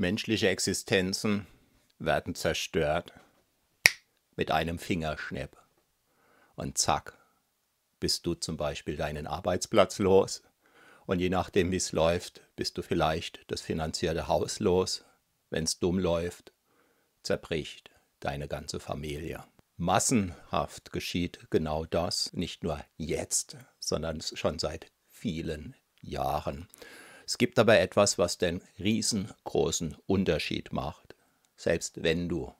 Menschliche Existenzen werden zerstört mit einem Fingerschnipp. Und zack, bist du zum Beispiel deinen Arbeitsplatz los. Und je nachdem, wie es läuft, bist du vielleicht das finanzierte Haus los. Wenn es dumm läuft, zerbricht deine ganze Familie. Massenhaft geschieht genau das, nicht nur jetzt, sondern schon seit vielen Jahren. Es gibt aber etwas, was den riesengroßen Unterschied macht, selbst wenn du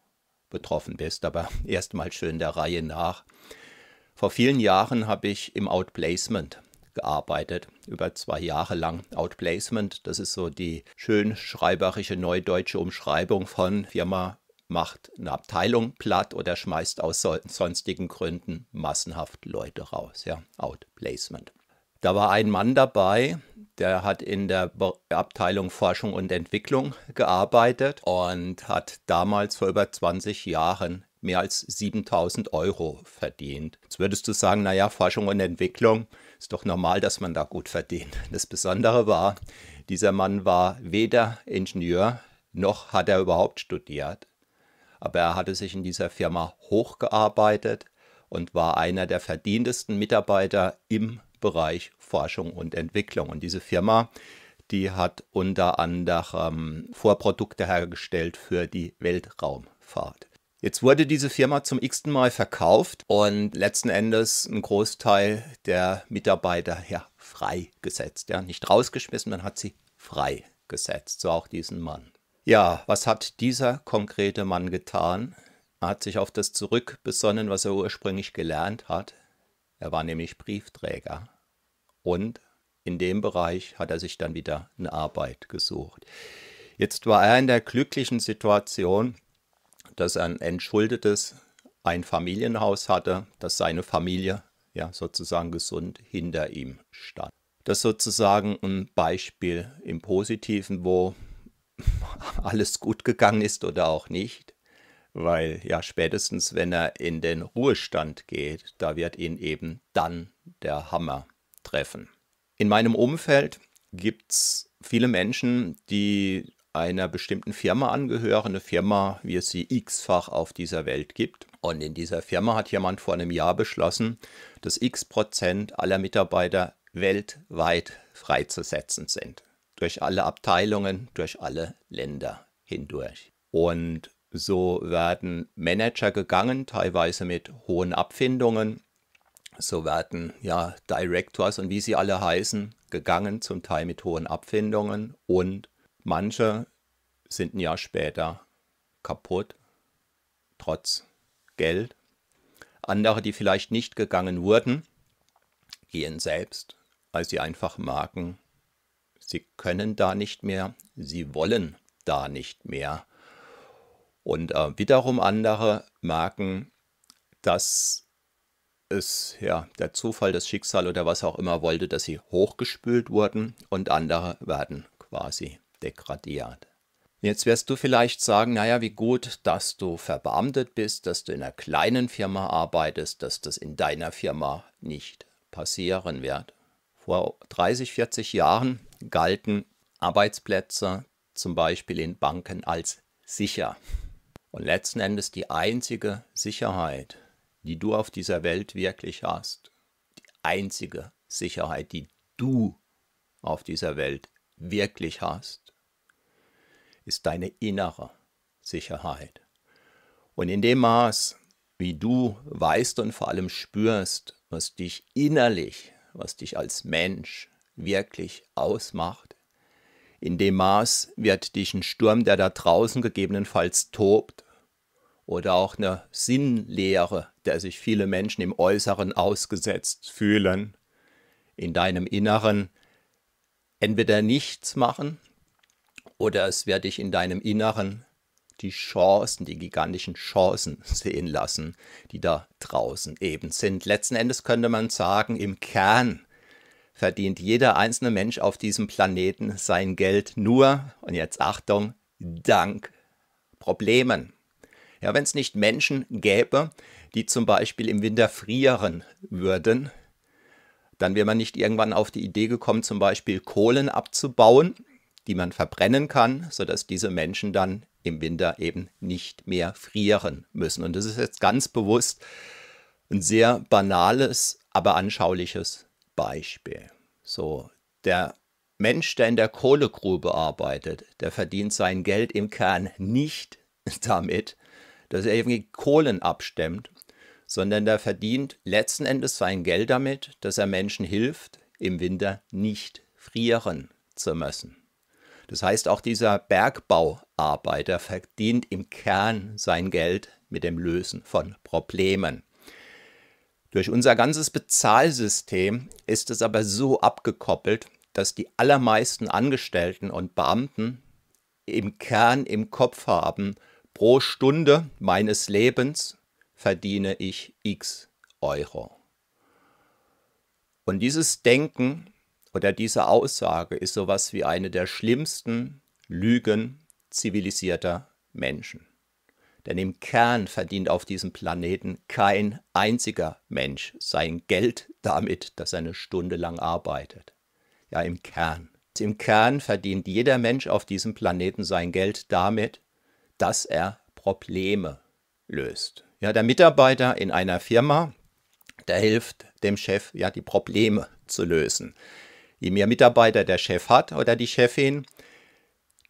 betroffen bist, aber erstmal schön der Reihe nach. Vor vielen Jahren habe ich im Outplacement gearbeitet, über zwei Jahre lang. Outplacement, das ist so die schön schreiberische neudeutsche Umschreibung von Firma macht eine Abteilung platt oder schmeißt aus sonstigen Gründen massenhaft Leute raus. Ja, Outplacement. Da war ein Mann dabei, der hat in der Abteilung Forschung und Entwicklung gearbeitet und hat damals vor über 20 Jahren mehr als 7000 Euro verdient. Jetzt würdest du sagen, naja, Forschung und Entwicklung ist doch normal, dass man da gut verdient. Das Besondere war, dieser Mann war weder Ingenieur noch hat er überhaupt studiert. Aber er hatte sich in dieser Firma hochgearbeitet und war einer der verdientesten Mitarbeiter im Bereich Forschung und Entwicklung. Und diese Firma, die hat unter anderem ähm, Vorprodukte hergestellt für die Weltraumfahrt. Jetzt wurde diese Firma zum x-ten Mal verkauft und letzten Endes ein Großteil der Mitarbeiter ja, freigesetzt. Ja, nicht rausgeschmissen, man hat sie freigesetzt, so auch diesen Mann. Ja, was hat dieser konkrete Mann getan? Er hat sich auf das zurückbesonnen, was er ursprünglich gelernt hat. Er war nämlich Briefträger. Und in dem Bereich hat er sich dann wieder eine Arbeit gesucht. Jetzt war er in der glücklichen Situation, dass er ein entschuldetes Familienhaus hatte, dass seine Familie ja sozusagen gesund hinter ihm stand. Das ist sozusagen ein Beispiel im Positiven, wo alles gut gegangen ist oder auch nicht weil ja spätestens, wenn er in den Ruhestand geht, da wird ihn eben dann der Hammer treffen. In meinem Umfeld gibt es viele Menschen, die einer bestimmten Firma angehören, eine Firma, wie es sie x-fach auf dieser Welt gibt. Und in dieser Firma hat jemand vor einem Jahr beschlossen, dass x Prozent aller Mitarbeiter weltweit freizusetzen sind. Durch alle Abteilungen, durch alle Länder hindurch. Und so werden Manager gegangen, teilweise mit hohen Abfindungen. So werden ja Directors und wie sie alle heißen, gegangen, zum Teil mit hohen Abfindungen. Und manche sind ein Jahr später kaputt, trotz Geld. Andere, die vielleicht nicht gegangen wurden, gehen selbst, weil sie einfach merken, sie können da nicht mehr, sie wollen da nicht mehr. Und äh, wiederum andere merken, dass es ja der Zufall, das Schicksal oder was auch immer wollte, dass sie hochgespült wurden und andere werden quasi degradiert. Jetzt wirst du vielleicht sagen, naja, wie gut, dass du verbeamtet bist, dass du in einer kleinen Firma arbeitest, dass das in deiner Firma nicht passieren wird. Vor 30, 40 Jahren galten Arbeitsplätze zum Beispiel in Banken als sicher. Und letzten Endes die einzige Sicherheit, die du auf dieser Welt wirklich hast, die einzige Sicherheit, die du auf dieser Welt wirklich hast, ist deine innere Sicherheit. Und in dem Maß, wie du weißt und vor allem spürst, was dich innerlich, was dich als Mensch wirklich ausmacht, in dem Maß wird dich ein Sturm, der da draußen gegebenenfalls tobt, oder auch eine Sinnlehre, der sich viele Menschen im Äußeren ausgesetzt fühlen, in deinem Inneren entweder nichts machen oder es wird dich in deinem Inneren die Chancen, die gigantischen Chancen sehen lassen, die da draußen eben sind. Letzten Endes könnte man sagen, im Kern verdient jeder einzelne Mensch auf diesem Planeten sein Geld nur, und jetzt Achtung, dank Problemen. Ja, wenn es nicht Menschen gäbe, die zum Beispiel im Winter frieren würden, dann wäre man nicht irgendwann auf die Idee gekommen, zum Beispiel Kohlen abzubauen, die man verbrennen kann, sodass diese Menschen dann im Winter eben nicht mehr frieren müssen. Und das ist jetzt ganz bewusst ein sehr banales, aber anschauliches Beispiel. So, der Mensch, der in der Kohlegrube arbeitet, der verdient sein Geld im Kern nicht damit, dass er irgendwie Kohlen abstemmt, sondern der verdient letzten Endes sein Geld damit, dass er Menschen hilft, im Winter nicht frieren zu müssen. Das heißt, auch dieser Bergbauarbeiter verdient im Kern sein Geld mit dem Lösen von Problemen. Durch unser ganzes Bezahlsystem ist es aber so abgekoppelt, dass die allermeisten Angestellten und Beamten im Kern im Kopf haben, pro Stunde meines Lebens verdiene ich x Euro. Und dieses Denken oder diese Aussage ist sowas wie eine der schlimmsten Lügen zivilisierter Menschen. Denn im Kern verdient auf diesem Planeten kein einziger Mensch sein Geld damit, dass er eine Stunde lang arbeitet. Ja, im Kern. Im Kern verdient jeder Mensch auf diesem Planeten sein Geld damit, dass er Probleme löst. Ja, der Mitarbeiter in einer Firma, der hilft dem Chef, ja, die Probleme zu lösen. Je mehr Mitarbeiter der Chef hat oder die Chefin,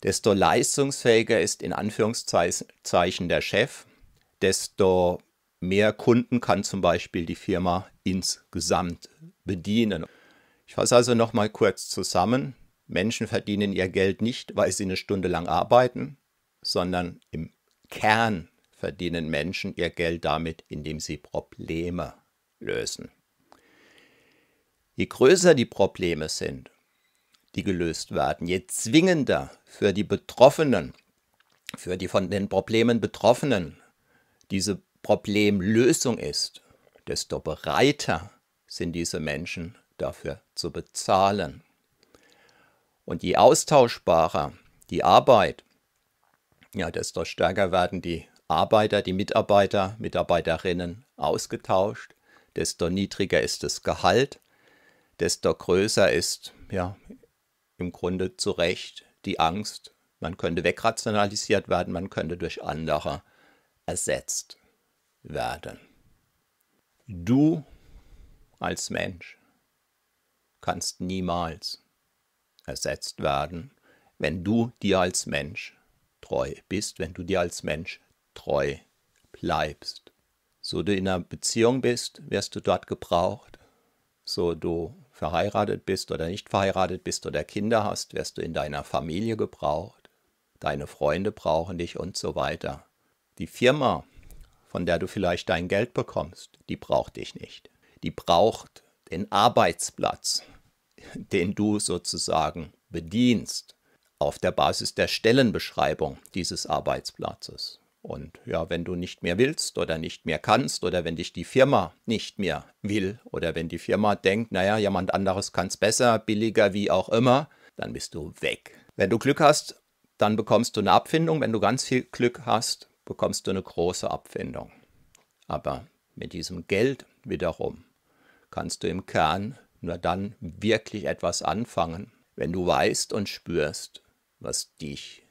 desto leistungsfähiger ist in Anführungszeichen der Chef, desto mehr Kunden kann zum Beispiel die Firma insgesamt bedienen. Ich fasse also nochmal kurz zusammen. Menschen verdienen ihr Geld nicht, weil sie eine Stunde lang arbeiten, sondern im Kern verdienen Menschen ihr Geld damit, indem sie Probleme lösen. Je größer die Probleme sind, die gelöst werden, je zwingender für die Betroffenen, für die von den Problemen Betroffenen diese Problemlösung ist, desto bereiter sind diese Menschen dafür zu bezahlen. Und je austauschbarer die Arbeit ja, desto stärker werden die Arbeiter, die Mitarbeiter, Mitarbeiterinnen ausgetauscht, desto niedriger ist das Gehalt, desto größer ist, ja, im Grunde zu Recht die Angst, man könnte wegrationalisiert werden, man könnte durch andere ersetzt werden. Du als Mensch kannst niemals ersetzt werden, wenn du dir als Mensch treu bist, wenn du dir als Mensch treu bleibst. So du in einer Beziehung bist, wirst du dort gebraucht. So du verheiratet bist oder nicht verheiratet bist oder Kinder hast, wirst du in deiner Familie gebraucht. Deine Freunde brauchen dich und so weiter. Die Firma, von der du vielleicht dein Geld bekommst, die braucht dich nicht. Die braucht den Arbeitsplatz, den du sozusagen bedienst auf der Basis der Stellenbeschreibung dieses Arbeitsplatzes. Und ja, wenn du nicht mehr willst oder nicht mehr kannst oder wenn dich die Firma nicht mehr will oder wenn die Firma denkt, naja, jemand anderes kann es besser, billiger, wie auch immer, dann bist du weg. Wenn du Glück hast, dann bekommst du eine Abfindung. Wenn du ganz viel Glück hast, bekommst du eine große Abfindung. Aber mit diesem Geld wiederum kannst du im Kern nur dann wirklich etwas anfangen, wenn du weißt und spürst, was dich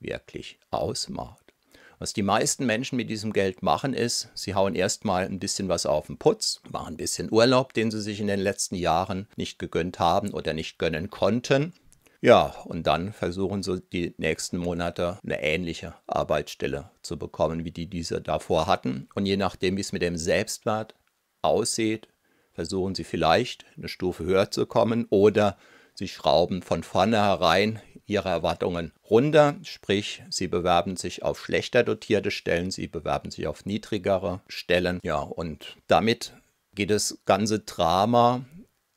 wirklich ausmacht. Was die meisten Menschen mit diesem Geld machen, ist, sie hauen erstmal ein bisschen was auf den Putz, machen ein bisschen Urlaub, den sie sich in den letzten Jahren nicht gegönnt haben oder nicht gönnen konnten. Ja, und dann versuchen sie die nächsten Monate eine ähnliche Arbeitsstelle zu bekommen, wie die die sie davor hatten. Und je nachdem, wie es mit dem Selbstwert aussieht, versuchen sie vielleicht eine Stufe höher zu kommen oder sie schrauben von vornherein ihre Erwartungen runter, sprich, sie bewerben sich auf schlechter dotierte Stellen, sie bewerben sich auf niedrigere Stellen. Ja, und damit geht das ganze Drama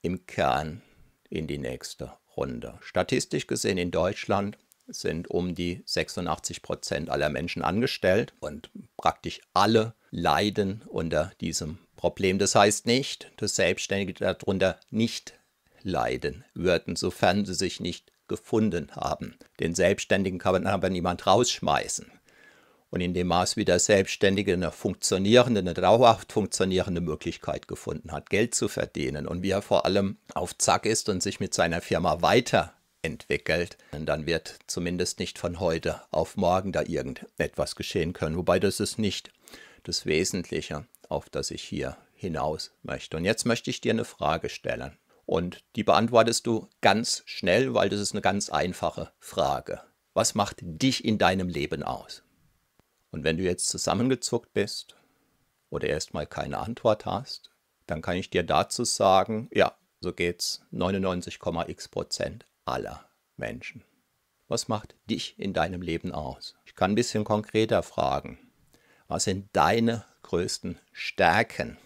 im Kern in die nächste Runde. Statistisch gesehen in Deutschland sind um die 86 Prozent aller Menschen angestellt und praktisch alle leiden unter diesem Problem. Das heißt nicht, dass Selbstständige darunter nicht leiden würden, sofern sie sich nicht gefunden haben. Den Selbstständigen kann man aber niemand rausschmeißen. Und in dem Maß, wie der Selbstständige eine funktionierende, eine dauerhaft funktionierende Möglichkeit gefunden hat, Geld zu verdienen und wie er vor allem auf Zack ist und sich mit seiner Firma weiterentwickelt, dann wird zumindest nicht von heute auf morgen da irgendetwas geschehen können. Wobei das ist nicht das Wesentliche, auf das ich hier hinaus möchte. Und jetzt möchte ich dir eine Frage stellen. Und die beantwortest du ganz schnell, weil das ist eine ganz einfache Frage. Was macht dich in deinem Leben aus? Und wenn du jetzt zusammengezuckt bist oder erstmal keine Antwort hast, dann kann ich dir dazu sagen, ja, so geht's 99,x Prozent aller Menschen. Was macht dich in deinem Leben aus? Ich kann ein bisschen konkreter fragen. Was sind deine größten Stärken?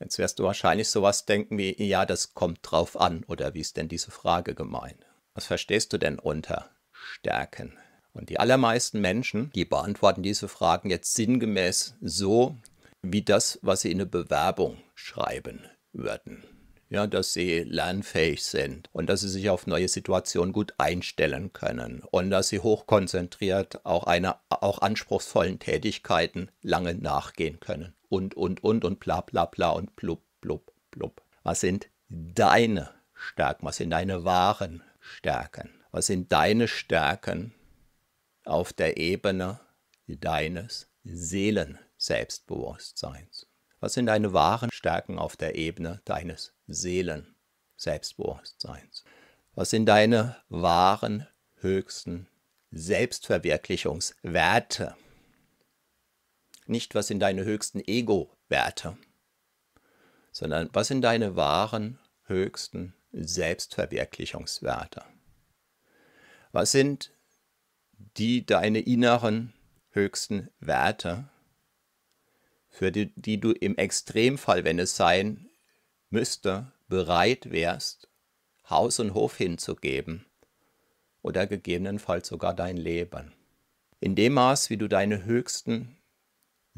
Jetzt wirst du wahrscheinlich sowas denken wie, ja, das kommt drauf an oder wie ist denn diese Frage gemeint? Was verstehst du denn unter Stärken? Und die allermeisten Menschen, die beantworten diese Fragen jetzt sinngemäß so, wie das, was sie in eine Bewerbung schreiben würden. Ja, dass sie lernfähig sind und dass sie sich auf neue Situationen gut einstellen können und dass sie hochkonzentriert auch, einer, auch anspruchsvollen Tätigkeiten lange nachgehen können und, und, und und bla, bla, bla und blub, blub, blub. Was sind deine Stärken? Was sind deine wahren Stärken? Was sind deine Stärken auf der Ebene deines Seelenselbstbewusstseins? Was sind deine wahren Stärken auf der Ebene deines Seelen-Selbstbewusstseins? Was sind deine wahren höchsten Selbstverwirklichungswerte? nicht, was sind deine höchsten Ego-Werte, sondern was sind deine wahren, höchsten Selbstverwirklichungswerte? Was sind die deine inneren, höchsten Werte, für die, die du im Extremfall, wenn es sein müsste, bereit wärst, Haus und Hof hinzugeben oder gegebenenfalls sogar dein Leben. In dem Maß, wie du deine höchsten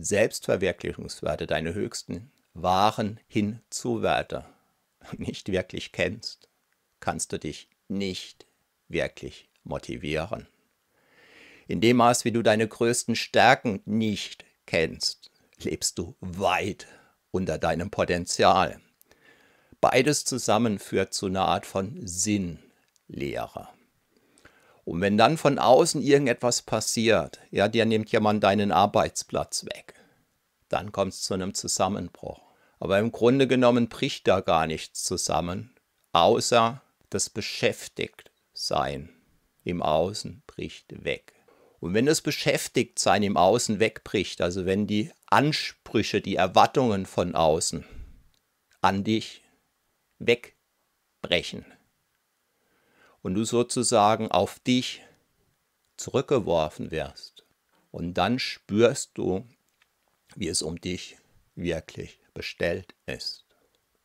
Selbstverwirklichungswerte, deine höchsten wahren Hinzuwerte nicht wirklich kennst, kannst du dich nicht wirklich motivieren. In dem Maß, wie du deine größten Stärken nicht kennst, lebst du weit unter deinem Potenzial. Beides zusammen führt zu einer Art von Sinnlehre. Und wenn dann von außen irgendetwas passiert, ja, dir nimmt jemand deinen Arbeitsplatz weg, dann kommt es zu einem Zusammenbruch. Aber im Grunde genommen bricht da gar nichts zusammen, außer das Beschäftigtsein im Außen bricht weg. Und wenn das Beschäftigtsein im Außen wegbricht, also wenn die Ansprüche, die Erwartungen von außen an dich wegbrechen, und du sozusagen auf dich zurückgeworfen wirst. Und dann spürst du, wie es um dich wirklich bestellt ist.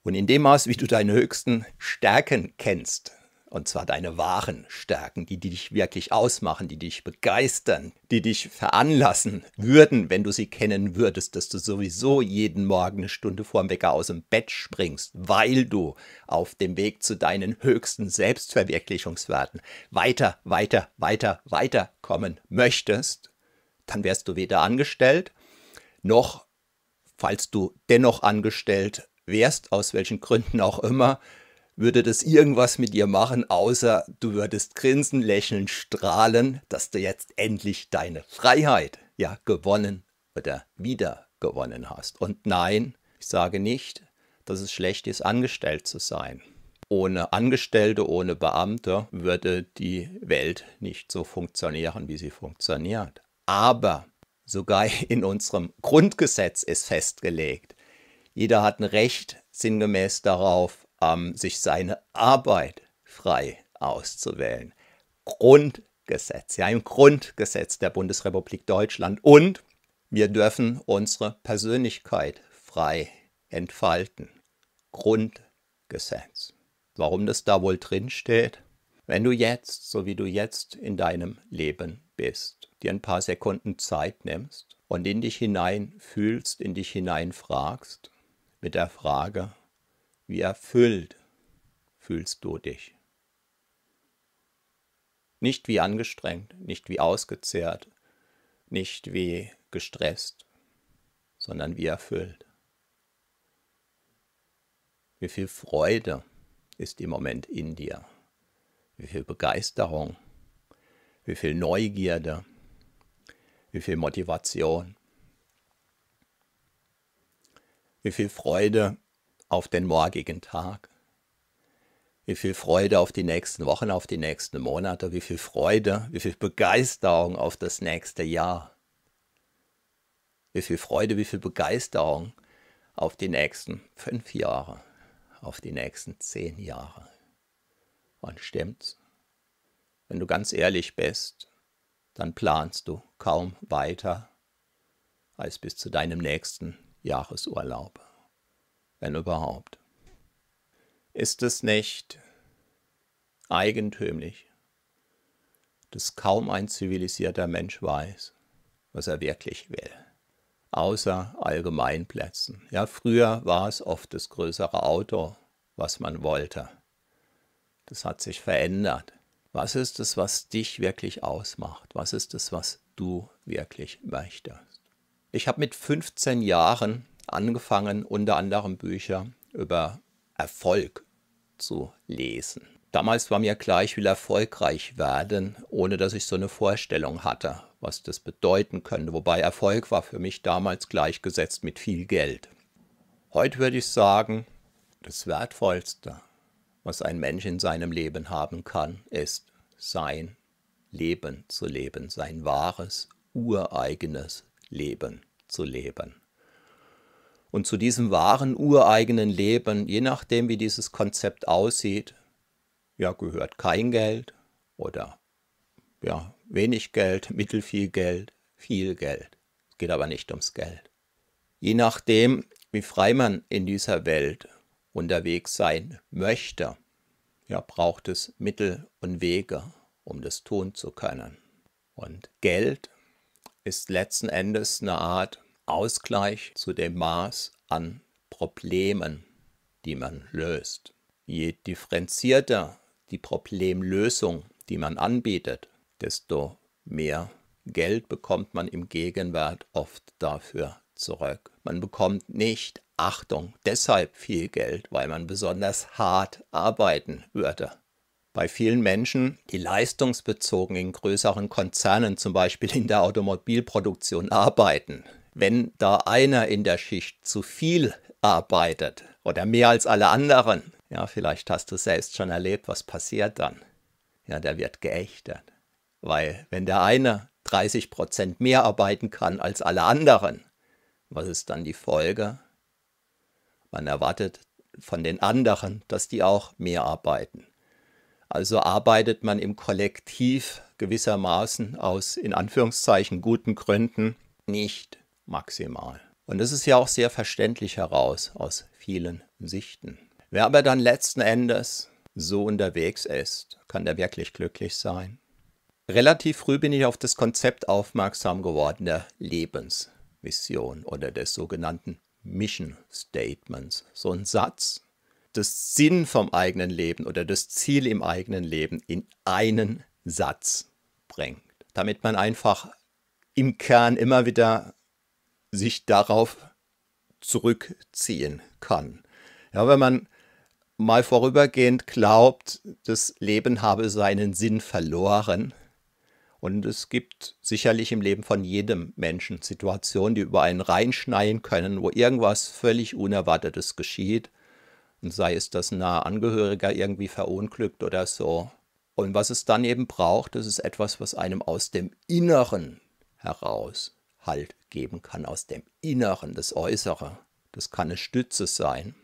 Und in dem Maß, wie du deine höchsten Stärken kennst, und zwar deine wahren Stärken, die, die dich wirklich ausmachen, die dich begeistern, die dich veranlassen würden, wenn du sie kennen würdest, dass du sowieso jeden Morgen eine Stunde vorm Wecker aus dem Bett springst, weil du auf dem Weg zu deinen höchsten Selbstverwirklichungswerten weiter, weiter, weiter, weiter kommen möchtest, dann wärst du weder angestellt, noch, falls du dennoch angestellt wärst, aus welchen Gründen auch immer, würde das irgendwas mit dir machen, außer du würdest grinsen, lächeln, strahlen, dass du jetzt endlich deine Freiheit ja gewonnen oder wieder gewonnen hast. Und nein, ich sage nicht, dass es schlecht ist, angestellt zu sein. Ohne Angestellte, ohne Beamte würde die Welt nicht so funktionieren, wie sie funktioniert. Aber sogar in unserem Grundgesetz ist festgelegt, jeder hat ein Recht sinngemäß darauf, ähm, sich seine Arbeit frei auszuwählen. Grundgesetz, ja, im Grundgesetz der Bundesrepublik Deutschland. Und wir dürfen unsere Persönlichkeit frei entfalten. Grundgesetz. Warum das da wohl drin steht? Wenn du jetzt, so wie du jetzt in deinem Leben bist, dir ein paar Sekunden Zeit nimmst und in dich hinein fühlst, in dich hinein fragst, mit der Frage, wie erfüllt fühlst du dich? Nicht wie angestrengt, nicht wie ausgezehrt, nicht wie gestresst, sondern wie erfüllt. Wie viel Freude ist im Moment in dir? Wie viel Begeisterung? Wie viel Neugierde? Wie viel Motivation? Wie viel Freude auf den morgigen Tag. Wie viel Freude auf die nächsten Wochen, auf die nächsten Monate, wie viel Freude, wie viel Begeisterung auf das nächste Jahr. Wie viel Freude, wie viel Begeisterung auf die nächsten fünf Jahre, auf die nächsten zehn Jahre. Und stimmt's? Wenn du ganz ehrlich bist, dann planst du kaum weiter als bis zu deinem nächsten Jahresurlaub wenn überhaupt. Ist es nicht eigentümlich, dass kaum ein zivilisierter Mensch weiß, was er wirklich will, außer Allgemeinplätzen. Ja, früher war es oft das größere Auto, was man wollte. Das hat sich verändert. Was ist es, was dich wirklich ausmacht? Was ist es, was du wirklich möchtest? Ich habe mit 15 Jahren angefangen, unter anderem Bücher über Erfolg zu lesen. Damals war mir klar, ich will erfolgreich werden, ohne dass ich so eine Vorstellung hatte, was das bedeuten könnte. Wobei Erfolg war für mich damals gleichgesetzt mit viel Geld. Heute würde ich sagen, das Wertvollste, was ein Mensch in seinem Leben haben kann, ist sein Leben zu leben, sein wahres, ureigenes Leben zu leben und zu diesem wahren, ureigenen Leben, je nachdem wie dieses Konzept aussieht, ja, gehört kein Geld oder ja, wenig Geld, mittelviel Geld, viel Geld. Es geht aber nicht ums Geld. Je nachdem, wie frei man in dieser Welt unterwegs sein möchte, ja, braucht es Mittel und Wege, um das tun zu können. Und Geld ist letzten Endes eine Art Ausgleich zu dem Maß an Problemen, die man löst. Je differenzierter die Problemlösung, die man anbietet, desto mehr Geld bekommt man im Gegenwart oft dafür zurück. Man bekommt nicht Achtung, deshalb viel Geld, weil man besonders hart arbeiten würde. Bei vielen Menschen, die leistungsbezogen in größeren Konzernen, zum Beispiel in der Automobilproduktion, arbeiten, wenn da einer in der Schicht zu viel arbeitet oder mehr als alle anderen, ja, vielleicht hast du selbst schon erlebt, was passiert dann. Ja, der wird geächtet. Weil wenn der eine 30 Prozent mehr arbeiten kann als alle anderen, was ist dann die Folge? Man erwartet von den anderen, dass die auch mehr arbeiten. Also arbeitet man im Kollektiv gewissermaßen aus in Anführungszeichen guten Gründen nicht maximal. Und das ist ja auch sehr verständlich heraus aus vielen Sichten. Wer aber dann letzten Endes so unterwegs ist, kann der wirklich glücklich sein. Relativ früh bin ich auf das Konzept aufmerksam geworden der Lebensmission oder des sogenannten Mission Statements. So ein Satz, das Sinn vom eigenen Leben oder das Ziel im eigenen Leben in einen Satz bringt, damit man einfach im Kern immer wieder sich darauf zurückziehen kann. Ja, wenn man mal vorübergehend glaubt, das Leben habe seinen Sinn verloren, und es gibt sicherlich im Leben von jedem Menschen Situationen, die über einen reinschneien können, wo irgendwas völlig Unerwartetes geschieht. Und sei es, dass ein naher Angehöriger irgendwie verunglückt oder so. Und was es dann eben braucht, das ist etwas, was einem aus dem Inneren heraus Halt geben kann aus dem Inneren, das Äußere. Das kann eine Stütze sein,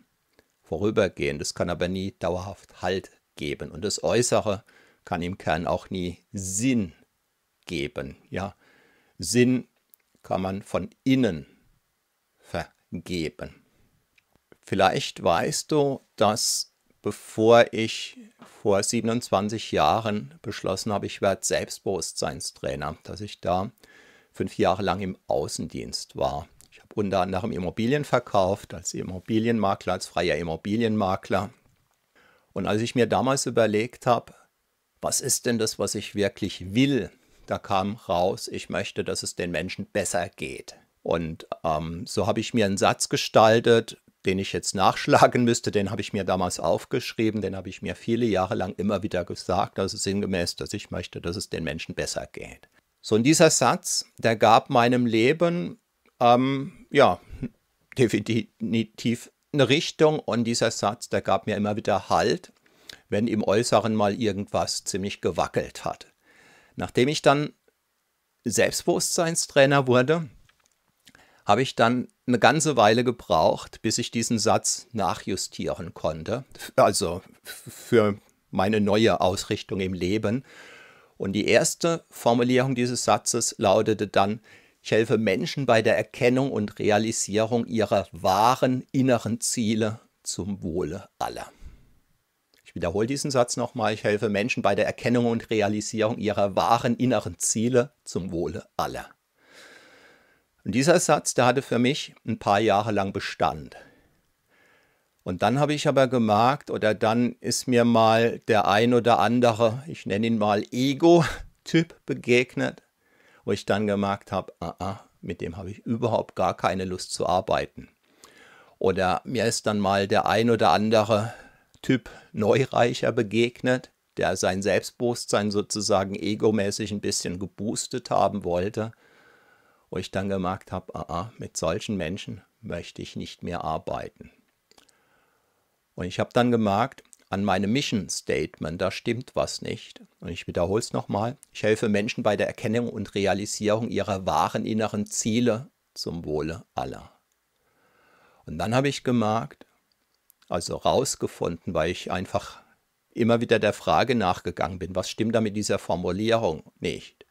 vorübergehend, das kann aber nie dauerhaft Halt geben. Und das Äußere kann im Kern auch nie Sinn geben. Ja? Sinn kann man von innen vergeben. Vielleicht weißt du, dass bevor ich vor 27 Jahren beschlossen habe, ich werde Selbstbewusstseinstrainer, dass ich da fünf Jahre lang im Außendienst war. Ich habe unter anderem Immobilien verkauft, als Immobilienmakler, als freier Immobilienmakler. Und als ich mir damals überlegt habe, was ist denn das, was ich wirklich will, da kam raus, ich möchte, dass es den Menschen besser geht. Und ähm, so habe ich mir einen Satz gestaltet, den ich jetzt nachschlagen müsste, den habe ich mir damals aufgeschrieben, den habe ich mir viele Jahre lang immer wieder gesagt, also sinngemäß, dass ich möchte, dass es den Menschen besser geht. So, und dieser Satz, der gab meinem Leben, ähm, ja, definitiv eine Richtung und dieser Satz, der gab mir immer wieder Halt, wenn im Äußeren mal irgendwas ziemlich gewackelt hat. Nachdem ich dann Selbstbewusstseinstrainer wurde, habe ich dann eine ganze Weile gebraucht, bis ich diesen Satz nachjustieren konnte, also für meine neue Ausrichtung im Leben und die erste Formulierung dieses Satzes lautete dann, ich helfe Menschen bei der Erkennung und Realisierung ihrer wahren inneren Ziele zum Wohle aller. Ich wiederhole diesen Satz nochmal. Ich helfe Menschen bei der Erkennung und Realisierung ihrer wahren inneren Ziele zum Wohle aller. Und dieser Satz, der hatte für mich ein paar Jahre lang Bestand. Und dann habe ich aber gemerkt, oder dann ist mir mal der ein oder andere, ich nenne ihn mal Ego-Typ begegnet, wo ich dann gemerkt habe, ah, ah, mit dem habe ich überhaupt gar keine Lust zu arbeiten. Oder mir ist dann mal der ein oder andere Typ Neureicher begegnet, der sein Selbstbewusstsein sozusagen egomäßig ein bisschen geboostet haben wollte, wo ich dann gemerkt habe, ah, ah, mit solchen Menschen möchte ich nicht mehr arbeiten. Und ich habe dann gemerkt, an meinem Mission Statement, da stimmt was nicht. Und ich wiederhole es nochmal. Ich helfe Menschen bei der Erkennung und Realisierung ihrer wahren inneren Ziele zum Wohle aller. Und dann habe ich gemerkt, also rausgefunden, weil ich einfach immer wieder der Frage nachgegangen bin, was stimmt da mit dieser Formulierung nicht?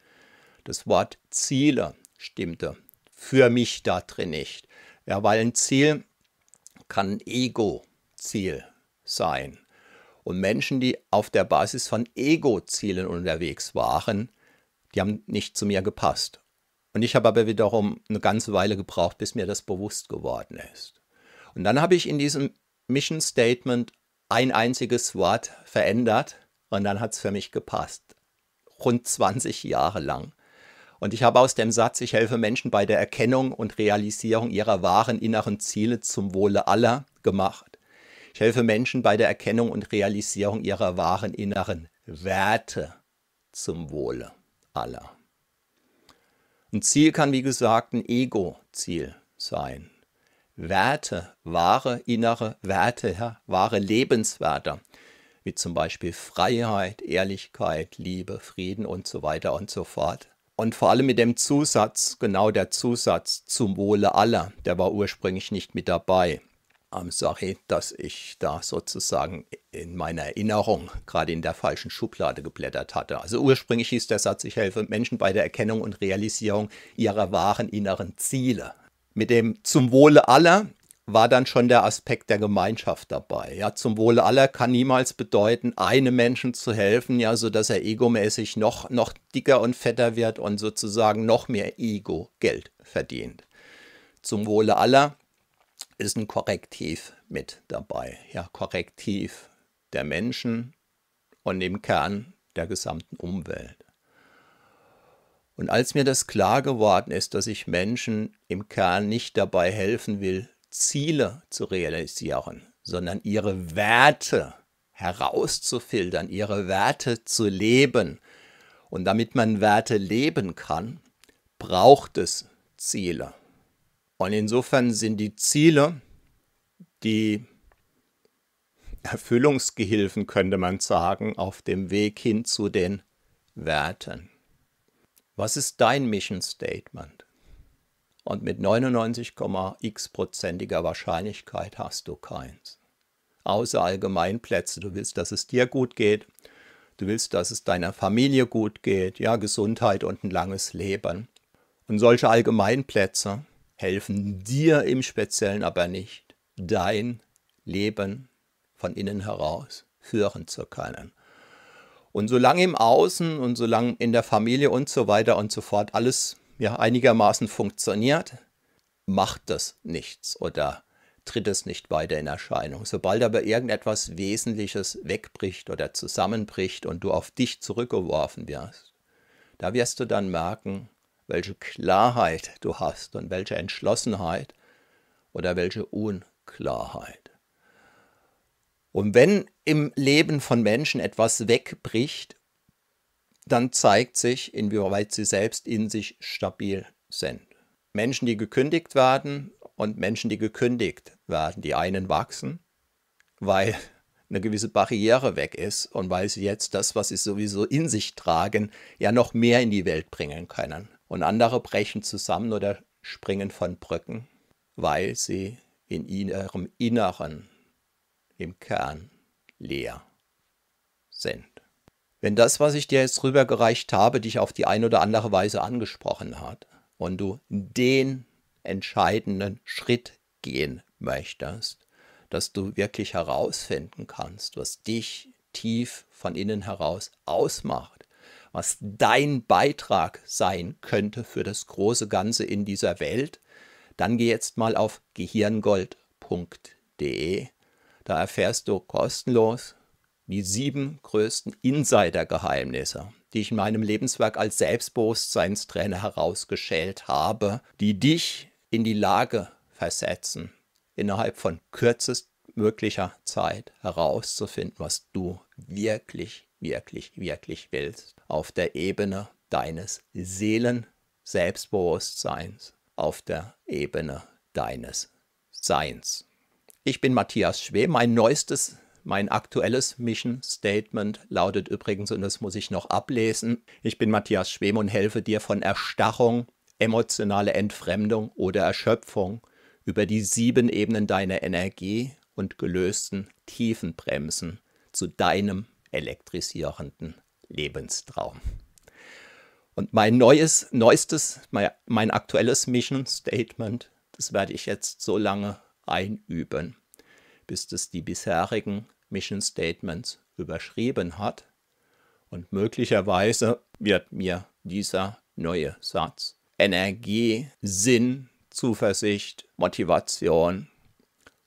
Das Wort Ziele stimmte für mich da drin nicht. Ja, weil ein Ziel kann Ego Ziel sein. Und Menschen, die auf der Basis von Ego-Zielen unterwegs waren, die haben nicht zu mir gepasst. Und ich habe aber wiederum eine ganze Weile gebraucht, bis mir das bewusst geworden ist. Und dann habe ich in diesem Mission Statement ein einziges Wort verändert und dann hat es für mich gepasst. Rund 20 Jahre lang. Und ich habe aus dem Satz, ich helfe Menschen bei der Erkennung und Realisierung ihrer wahren inneren Ziele zum Wohle aller gemacht. Ich helfe Menschen bei der Erkennung und Realisierung ihrer wahren inneren Werte zum Wohle aller. Ein Ziel kann, wie gesagt, ein Ego-Ziel sein. Werte, wahre innere Werte, ja, wahre Lebenswerte, wie zum Beispiel Freiheit, Ehrlichkeit, Liebe, Frieden und so weiter und so fort. Und vor allem mit dem Zusatz, genau der Zusatz zum Wohle aller, der war ursprünglich nicht mit dabei ähm, Sache, dass ich da sozusagen in meiner Erinnerung gerade in der falschen Schublade geblättert hatte. Also ursprünglich hieß der Satz, ich helfe Menschen bei der Erkennung und Realisierung ihrer wahren inneren Ziele. Mit dem zum Wohle aller war dann schon der Aspekt der Gemeinschaft dabei. Ja, zum Wohle aller kann niemals bedeuten, einem Menschen zu helfen, ja, so er egomäßig noch, noch dicker und fetter wird und sozusagen noch mehr Ego Geld verdient. Zum Wohle aller ist ein Korrektiv mit dabei. Ja, Korrektiv der Menschen und im Kern der gesamten Umwelt. Und als mir das klar geworden ist, dass ich Menschen im Kern nicht dabei helfen will, Ziele zu realisieren, sondern ihre Werte herauszufiltern, ihre Werte zu leben. Und damit man Werte leben kann, braucht es Ziele. Und insofern sind die Ziele, die Erfüllungsgehilfen, könnte man sagen, auf dem Weg hin zu den Werten. Was ist dein Mission Statement? Und mit 99,x-prozentiger Wahrscheinlichkeit hast du keins. Außer Allgemeinplätze, du willst, dass es dir gut geht, du willst, dass es deiner Familie gut geht, ja, Gesundheit und ein langes Leben. Und solche Allgemeinplätze, helfen dir im Speziellen aber nicht, dein Leben von innen heraus führen zu können. Und solange im Außen und solange in der Familie und so weiter und so fort alles ja, einigermaßen funktioniert, macht das nichts oder tritt es nicht weiter in Erscheinung. Sobald aber irgendetwas Wesentliches wegbricht oder zusammenbricht und du auf dich zurückgeworfen wirst, da wirst du dann merken, welche Klarheit du hast und welche Entschlossenheit oder welche Unklarheit. Und wenn im Leben von Menschen etwas wegbricht, dann zeigt sich, inwieweit sie selbst in sich stabil sind. Menschen, die gekündigt werden und Menschen, die gekündigt werden, die einen wachsen, weil eine gewisse Barriere weg ist und weil sie jetzt das, was sie sowieso in sich tragen, ja noch mehr in die Welt bringen können und andere brechen zusammen oder springen von Brücken, weil sie in ihrem Inneren, im Kern, leer sind. Wenn das, was ich dir jetzt rübergereicht habe, dich auf die eine oder andere Weise angesprochen hat und du den entscheidenden Schritt gehen möchtest, dass du wirklich herausfinden kannst, was dich tief von innen heraus ausmacht, was dein Beitrag sein könnte für das große Ganze in dieser Welt, dann geh jetzt mal auf gehirngold.de. Da erfährst du kostenlos die sieben größten Insider-Geheimnisse, die ich in meinem Lebenswerk als Selbstbewusstseinstrainer herausgeschält habe, die dich in die Lage versetzen, innerhalb von kürzestmöglicher Zeit herauszufinden, was du wirklich wirklich, wirklich willst, auf der Ebene deines Seelen-Selbstbewusstseins, auf der Ebene deines Seins. Ich bin Matthias Schweb. Mein neuestes, mein aktuelles Mission Statement lautet übrigens, und das muss ich noch ablesen, ich bin Matthias Schweb und helfe dir von Erstarrung, emotionale Entfremdung oder Erschöpfung über die sieben Ebenen deiner Energie und gelösten Tiefenbremsen zu deinem elektrisierenden Lebenstraum. Und mein neues, neuestes, mein, aktuelles Mission Statement, das werde ich jetzt so lange einüben, bis das die bisherigen Mission Statements überschrieben hat. Und möglicherweise wird mir dieser neue Satz Energie, Sinn, Zuversicht, Motivation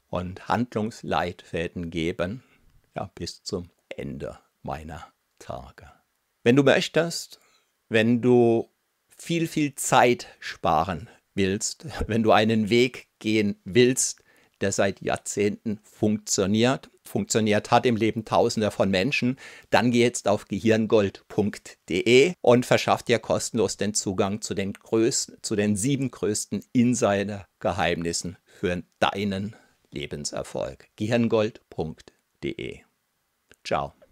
und Handlungsleitfäden geben, ja, bis zum Ende meiner Tage. Wenn du möchtest, wenn du viel, viel Zeit sparen willst, wenn du einen Weg gehen willst, der seit Jahrzehnten funktioniert, funktioniert hat im Leben tausender von Menschen, dann geh jetzt auf gehirngold.de und verschaff dir kostenlos den Zugang zu den größten, zu den sieben größten Insider-Geheimnissen für deinen Lebenserfolg. gehirngold.de Ciao.